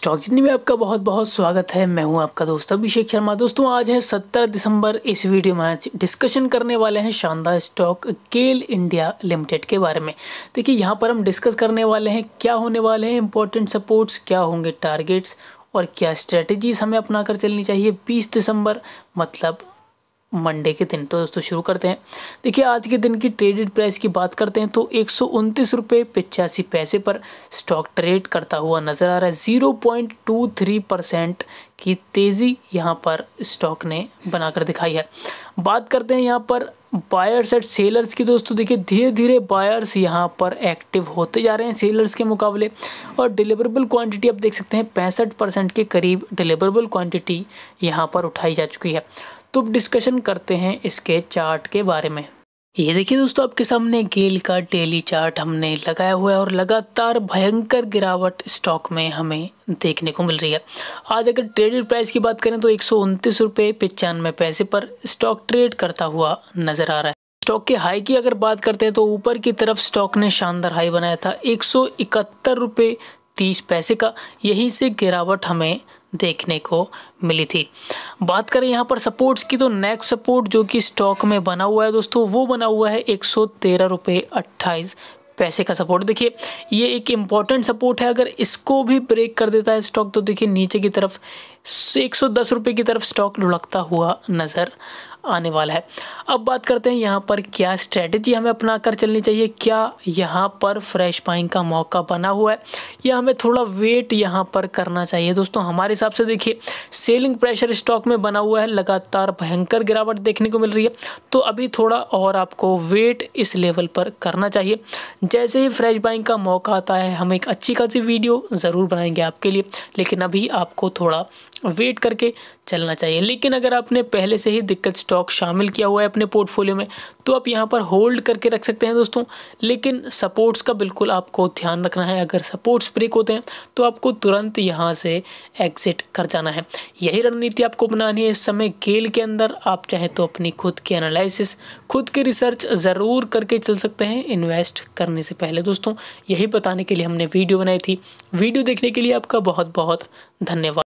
stock जितनी में आपका बहुत बहुत स्वागत है मैं हूं आपका दोस्त अभिषेक शर्मा दोस्तों आज है 17 दिसंबर इस वीडियो में आज डिस्कशन करने वाले हैं शानदार स्टॉक केल इंडिया लिमिटेड के बारे में देखिए यहां पर हम डिस्कस करने वाले हैं क्या होने वाले हैं इंपॉर्टेंट सपोर्ट्स क्या होंगे टारगेट्स और क्या स्ट्रेटजीज हमें अपना कर चलनी चाहिए बीस दिसंबर मतलब मंडे के दिन तो दोस्तों शुरू करते हैं देखिए आज के दिन की ट्रेडेड प्राइस की बात करते हैं तो एक सौ पिचासी पैसे पर स्टॉक ट्रेड करता हुआ नज़र आ रहा है zero point two three percent की तेज़ी यहाँ पर स्टॉक ने बनाकर दिखाई है बात करते हैं यहाँ पर बायर्स एंड सेलर्स की दोस्तों देखिए धीरे धीरे बायर्स यहाँ पर एक्टिव होते जा रहे हैं सेलर्स के मुकाबले और डिलीवरेबल क्वान्टिटी आप देख सकते हैं पैंसठ परसेंट के करीब डिलीवरेबल क्वान्टिटी यहाँ पर उठाई जा चुकी है तो अब डिस्कशन करते हैं इसके चार्ट के बारे में ये देखिए दोस्तों आपके सामने गेल का डेली चार्ट हमने लगाया हुआ है और लगातार भयंकर गिरावट स्टॉक में हमें देखने को मिल रही है आज अगर ट्रेडेड प्राइस की बात करें तो एक सौ पचानवे पैसे पर स्टॉक ट्रेड करता हुआ नजर आ रहा है स्टॉक के हाई की अगर बात करते हैं तो ऊपर की तरफ स्टॉक ने शानदार हाई बनाया था एक सौ इकहत्तर रुपये तीस पैसे का यहीं से गिरावट हमें देखने को मिली थी बात करें यहाँ पर सपोर्ट्स की तो नेक्स्ट सपोर्ट जो कि स्टॉक में बना हुआ है दोस्तों वो बना हुआ है एक सौ तेरह रुपये अट्ठाईस पैसे का सपोर्ट देखिए ये एक इम्पॉर्टेंट सपोर्ट है अगर इसको भी ब्रेक कर देता है स्टॉक तो देखिए नीचे की तरफ एक सौ दस रुपये की तरफ स्टॉक लुढ़कता हुआ नज़र आने वाला है अब बात करते हैं यहाँ पर क्या स्ट्रेटजी हमें अपना कर चलनी चाहिए क्या यहाँ पर फ्रेश पाइंग का मौका बना हुआ है या हमें थोड़ा वेट यहाँ पर करना चाहिए दोस्तों हमारे हिसाब से देखिए सेलिंग प्रेशर स्टॉक में बना हुआ है लगातार भयंकर गिरावट देखने को मिल रही है तो अभी थोड़ा और आपको वेट इस लेवल पर करना चाहिए जैसे ही फ्रेश बाइंग का मौका आता है हम एक अच्छी खासी वीडियो ज़रूर बनाएंगे आपके लिए लेकिन अभी आपको थोड़ा वेट करके चलना चाहिए लेकिन अगर आपने पहले से ही दिक्कत स्टॉक शामिल किया हुआ है अपने पोर्टफोलियो में तो आप यहाँ पर होल्ड करके रख सकते हैं दोस्तों लेकिन सपोर्ट्स का बिल्कुल आपको ध्यान रखना है अगर सपोर्ट्स ब्रेक होते हैं तो आपको तुरंत यहाँ से एग्जिट कर जाना है यही रणनीति आपको बनानी है इस समय गेल के अंदर आप चाहें तो अपनी खुद की एनालिसिस खुद की रिसर्च ज़रूर करके चल सकते हैं इन्वेस्ट करने से पहले दोस्तों यही बताने के लिए हमने वीडियो बनाई थी वीडियो देखने के लिए आपका बहुत बहुत धन्यवाद